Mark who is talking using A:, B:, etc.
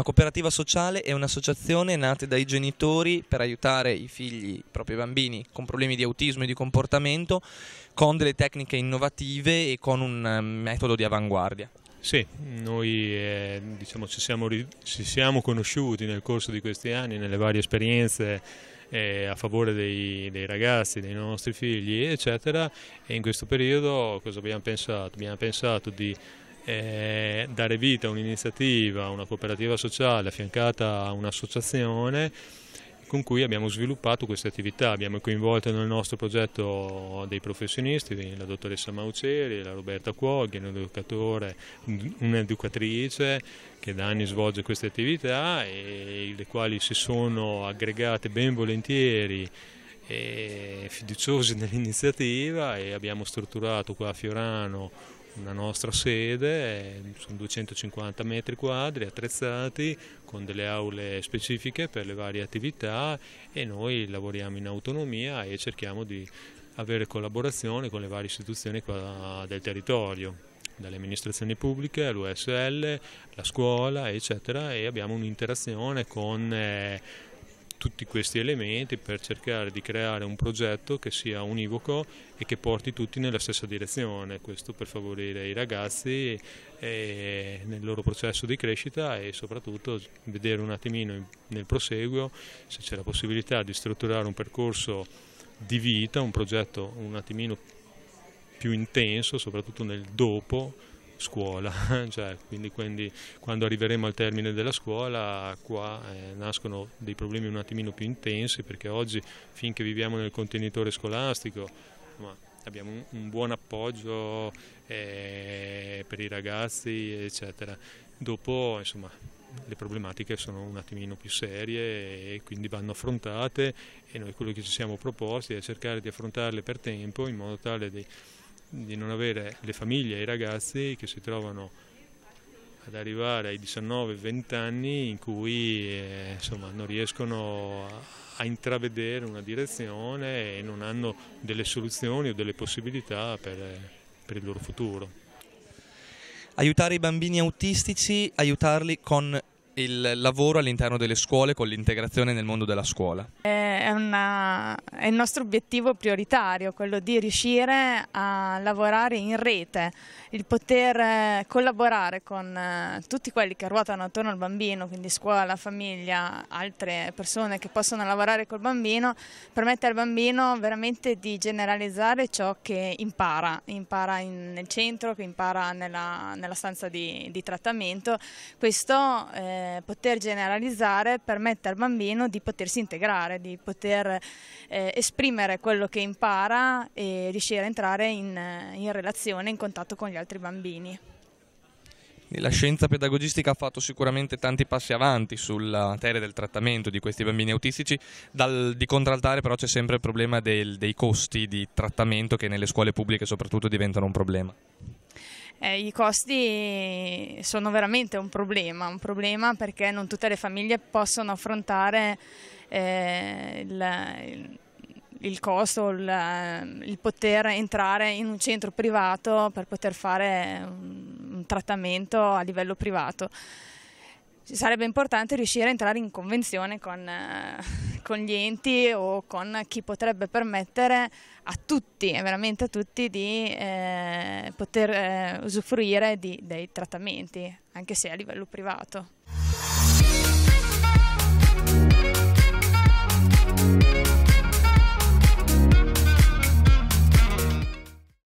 A: Una cooperativa sociale è un'associazione nata dai genitori per aiutare i figli, i propri bambini con problemi di autismo e di comportamento
B: con delle tecniche innovative e con un eh, metodo di avanguardia. Sì, noi eh, diciamo, ci, siamo, ci, siamo, conosciuti nel corso di questi anni nelle varie esperienze eh, a favore dei, dei, ragazzi, dei nostri figli, eccetera, e in questo periodo cosa abbiamo pensato? Abbiamo pensato di eh, dare vita a un'iniziativa, a una cooperativa sociale affiancata a un'associazione con cui abbiamo sviluppato queste attività. Abbiamo coinvolto nel nostro progetto dei professionisti, la dottoressa Mauceri, la Roberta Cuoghi, un educatore, un'educatrice che da anni svolge queste attività e le quali si sono aggregate ben volentieri e fiduciosi nell'iniziativa e abbiamo strutturato qua a Fiorano una nostra sede, sono 250 metri quadri attrezzati con delle aule specifiche per le varie attività e noi lavoriamo in autonomia e cerchiamo di avere collaborazione con le varie istituzioni del territorio dalle amministrazioni pubbliche all'USL, la scuola eccetera e abbiamo un'interazione con eh, tutti questi elementi per cercare di creare un progetto che sia univoco e che porti tutti nella stessa direzione, questo per favorire i ragazzi nel loro processo di crescita e soprattutto vedere un attimino nel proseguo se c'è la possibilità di strutturare un percorso di vita, un progetto un attimino più intenso, soprattutto nel dopo scuola, cioè, quindi, quindi, quando arriveremo al termine della scuola qua eh, nascono dei problemi un attimino più intensi perché oggi finché viviamo nel contenitore scolastico abbiamo un, un, buon appoggio eh, per i ragazzi eccetera, dopo insomma le problematiche sono un attimino più serie e quindi vanno affrontate e noi quello che ci siamo proposti è cercare di affrontarle per tempo in modo tale di di non avere le famiglie e i ragazzi che si trovano ad arrivare ai 19-20 anni in cui eh, insomma, non riescono a, a, intravedere una direzione e non hanno delle soluzioni o delle possibilità per, per il loro futuro.
A: Aiutare i bambini autistici, aiutarli con il lavoro all'interno delle scuole con l'integrazione nel mondo della scuola?
C: È, una, è, il nostro obiettivo prioritario, quello di riuscire a lavorare in rete, il poter eh, collaborare con eh, tutti quelli che ruotano attorno al bambino, quindi scuola, famiglia, altre persone che possono lavorare col bambino, permette al bambino veramente di generalizzare ciò che impara, impara in, nel centro, che impara nella, nella stanza di, di trattamento. Questo eh, eh, poter generalizzare permette al bambino di potersi integrare, di poter eh, esprimere quello che impara e riuscire a entrare in, eh, in relazione, in contatto con gli altri bambini.
A: La scienza pedagogistica ha fatto sicuramente tanti passi avanti sulla materia del trattamento di questi bambini autistici, Dal, di contraltare però c'è sempre il problema del, dei costi di trattamento che nelle scuole pubbliche soprattutto diventano un problema.
C: Eh, I costi sono veramente un problema, un problema perché non tutte le famiglie possono affrontare eh, il, il, costo, il, il, poter entrare in un centro privato per poter fare un, un trattamento a livello privato sarebbe importante riuscire a entrare in convenzione con, eh, con, gli enti o con chi potrebbe permettere a tutti, veramente a tutti, di eh, poter eh, usufruire di, dei trattamenti, anche se a livello privato.